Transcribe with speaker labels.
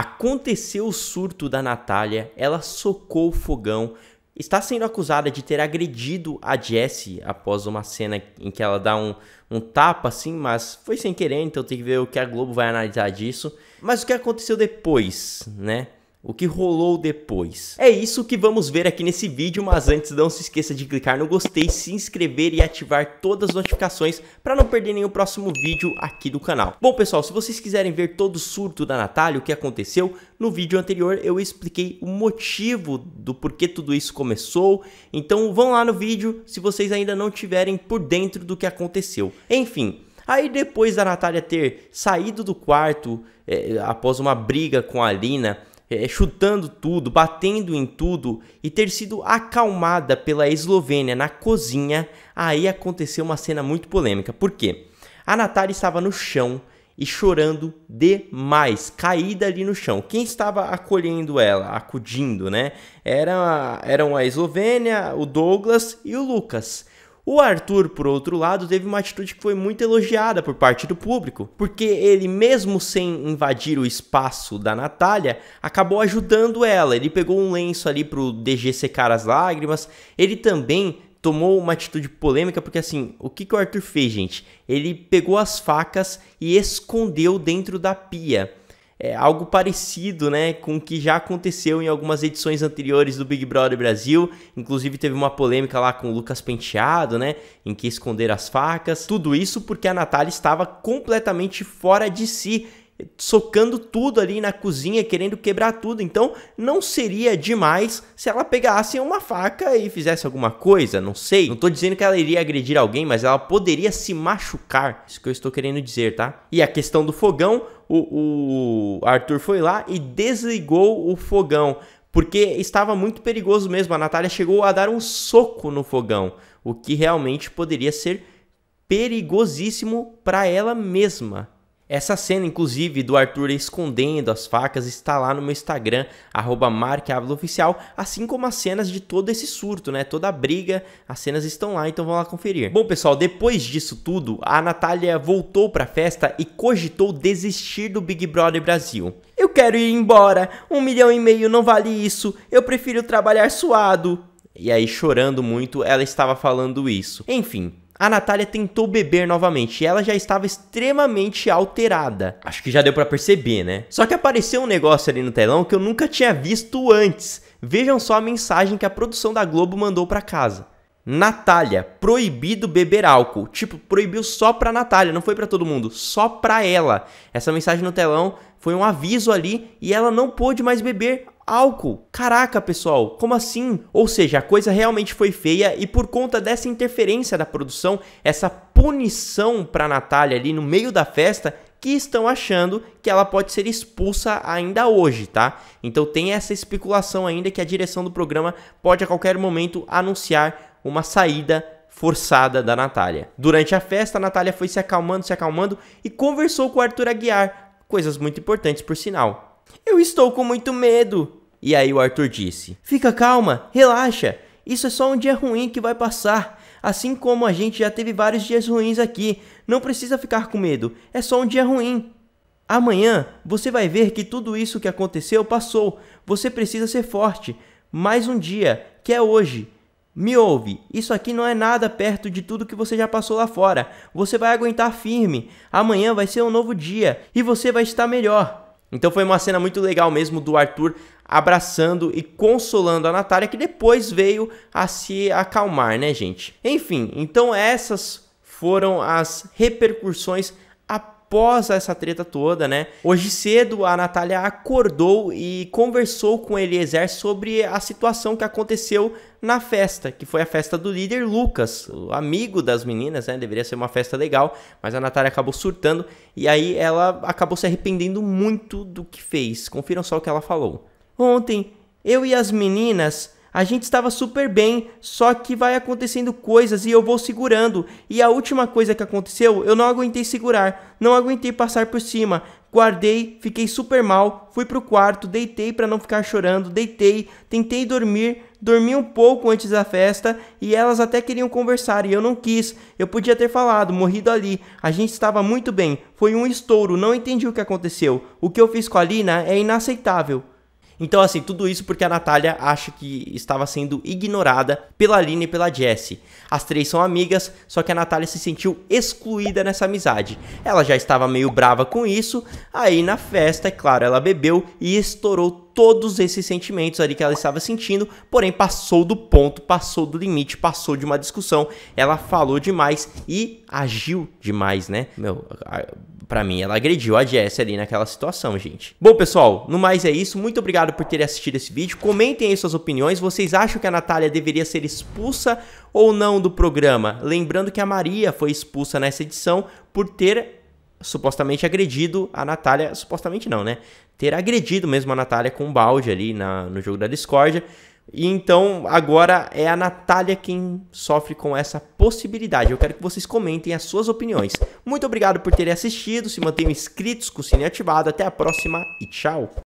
Speaker 1: Aconteceu o surto da Natália, ela socou o fogão, está sendo acusada de ter agredido a Jessie após uma cena em que ela dá um, um tapa assim, mas foi sem querer, então tem que ver o que a Globo vai analisar disso. Mas o que aconteceu depois, né? o que rolou depois. É isso que vamos ver aqui nesse vídeo, mas antes não se esqueça de clicar no gostei, se inscrever e ativar todas as notificações para não perder nenhum próximo vídeo aqui do canal. Bom pessoal, se vocês quiserem ver todo o surto da Natália, o que aconteceu, no vídeo anterior eu expliquei o motivo do porquê tudo isso começou, então vão lá no vídeo se vocês ainda não tiverem por dentro do que aconteceu. Enfim, Aí depois da Natália ter saído do quarto é, após uma briga com a Alina é, chutando tudo, batendo em tudo e ter sido acalmada pela Eslovênia na cozinha, aí aconteceu uma cena muito polêmica. Por quê? A Natália estava no chão e chorando demais, caída ali no chão. Quem estava acolhendo ela, acudindo, né? Era, eram a Eslovênia, o Douglas e o Lucas. O Arthur, por outro lado, teve uma atitude que foi muito elogiada por parte do público, porque ele, mesmo sem invadir o espaço da Natália, acabou ajudando ela. Ele pegou um lenço ali pro DG secar as lágrimas. Ele também tomou uma atitude polêmica, porque assim, o que, que o Arthur fez, gente? Ele pegou as facas e escondeu dentro da pia é, algo parecido né, com o que já aconteceu em algumas edições anteriores do Big Brother Brasil. Inclusive teve uma polêmica lá com o Lucas Penteado, né? Em que esconder as facas. Tudo isso porque a Natália estava completamente fora de si. Socando tudo ali na cozinha, querendo quebrar tudo. Então, não seria demais se ela pegasse uma faca e fizesse alguma coisa, não sei. Não estou dizendo que ela iria agredir alguém, mas ela poderia se machucar. Isso que eu estou querendo dizer, tá? E a questão do fogão, o, o Arthur foi lá e desligou o fogão, porque estava muito perigoso mesmo. A Natália chegou a dar um soco no fogão, o que realmente poderia ser perigosíssimo para ela mesma. Essa cena, inclusive, do Arthur escondendo as facas está lá no meu Instagram, arroba oficial, assim como as cenas de todo esse surto, né? Toda a briga, as cenas estão lá, então vão lá conferir. Bom, pessoal, depois disso tudo, a Natália voltou pra festa e cogitou desistir do Big Brother Brasil. Eu quero ir embora, um milhão e meio não vale isso, eu prefiro trabalhar suado. E aí, chorando muito, ela estava falando isso. Enfim, a Natália tentou beber novamente e ela já estava extremamente alterada. Acho que já deu para perceber, né? Só que apareceu um negócio ali no telão que eu nunca tinha visto antes. Vejam só a mensagem que a produção da Globo mandou para casa. Natália, proibido beber álcool. Tipo, proibiu só pra Natália, não foi para todo mundo, só pra ela. Essa mensagem no telão foi um aviso ali e ela não pôde mais beber Álcool? Caraca, pessoal, como assim? Ou seja, a coisa realmente foi feia e por conta dessa interferência da produção, essa punição para Natália ali no meio da festa, que estão achando que ela pode ser expulsa ainda hoje, tá? Então tem essa especulação ainda que a direção do programa pode a qualquer momento anunciar uma saída forçada da Natália. Durante a festa, a Natália foi se acalmando, se acalmando e conversou com o Arthur Aguiar, coisas muito importantes por sinal. Eu estou com muito medo, e aí o Arthur disse: Fica calma, relaxa, isso é só um dia ruim que vai passar. Assim como a gente já teve vários dias ruins aqui, não precisa ficar com medo, é só um dia ruim. Amanhã você vai ver que tudo isso que aconteceu passou. Você precisa ser forte. Mais um dia, que é hoje. Me ouve, isso aqui não é nada perto de tudo que você já passou lá fora. Você vai aguentar firme. Amanhã vai ser um novo dia e você vai estar melhor. Então foi uma cena muito legal mesmo do Arthur abraçando e consolando a Natália, que depois veio a se acalmar, né, gente? Enfim, então essas foram as repercussões após essa treta toda, né? Hoje cedo a Natália acordou e conversou com Eliezer sobre a situação que aconteceu na festa, que foi a festa do líder Lucas, o amigo das meninas, né? Deveria ser uma festa legal, mas a Natália acabou surtando e aí ela acabou se arrependendo muito do que fez. Confiram só o que ela falou. Ontem eu e as meninas a gente estava super bem, só que vai acontecendo coisas e eu vou segurando. E a última coisa que aconteceu, eu não aguentei segurar, não aguentei passar por cima. Guardei, fiquei super mal, fui pro quarto, deitei para não ficar chorando, deitei, tentei dormir, dormi um pouco antes da festa e elas até queriam conversar e eu não quis. Eu podia ter falado, morrido ali. A gente estava muito bem, foi um estouro, não entendi o que aconteceu. O que eu fiz com a Lina é inaceitável. Então, assim, tudo isso porque a Natália acha que estava sendo ignorada pela Aline e pela Jessie. As três são amigas, só que a Natália se sentiu excluída nessa amizade. Ela já estava meio brava com isso, aí na festa, é claro, ela bebeu e estourou todos esses sentimentos ali que ela estava sentindo, porém passou do ponto, passou do limite, passou de uma discussão, ela falou demais e agiu demais, né? Meu, para mim, ela agrediu a Jess ali naquela situação, gente. Bom, pessoal, no mais é isso. Muito obrigado por terem assistido esse vídeo. Comentem aí suas opiniões. Vocês acham que a Natália deveria ser expulsa ou não do programa? Lembrando que a Maria foi expulsa nessa edição por ter supostamente agredido a Natália. Supostamente não, né? Ter agredido mesmo a Natália com um balde ali na, no jogo da discórdia. E então agora é a Natália quem sofre com essa possibilidade. Eu quero que vocês comentem as suas opiniões. Muito obrigado por terem assistido, se mantenham inscritos com o sininho ativado. Até a próxima e tchau!